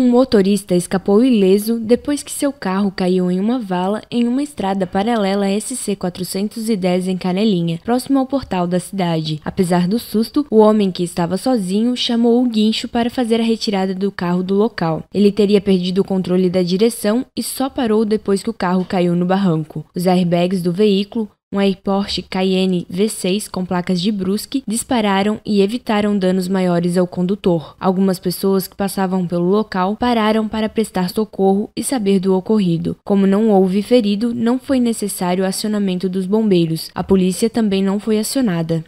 Um motorista escapou ileso depois que seu carro caiu em uma vala em uma estrada paralela SC-410 em Canelinha, próximo ao portal da cidade. Apesar do susto, o homem que estava sozinho chamou o guincho para fazer a retirada do carro do local. Ele teria perdido o controle da direção e só parou depois que o carro caiu no barranco. Os airbags do veículo um i-Porsche Cayenne V6 com placas de Brusque dispararam e evitaram danos maiores ao condutor. Algumas pessoas que passavam pelo local pararam para prestar socorro e saber do ocorrido. Como não houve ferido, não foi necessário o acionamento dos bombeiros. A polícia também não foi acionada.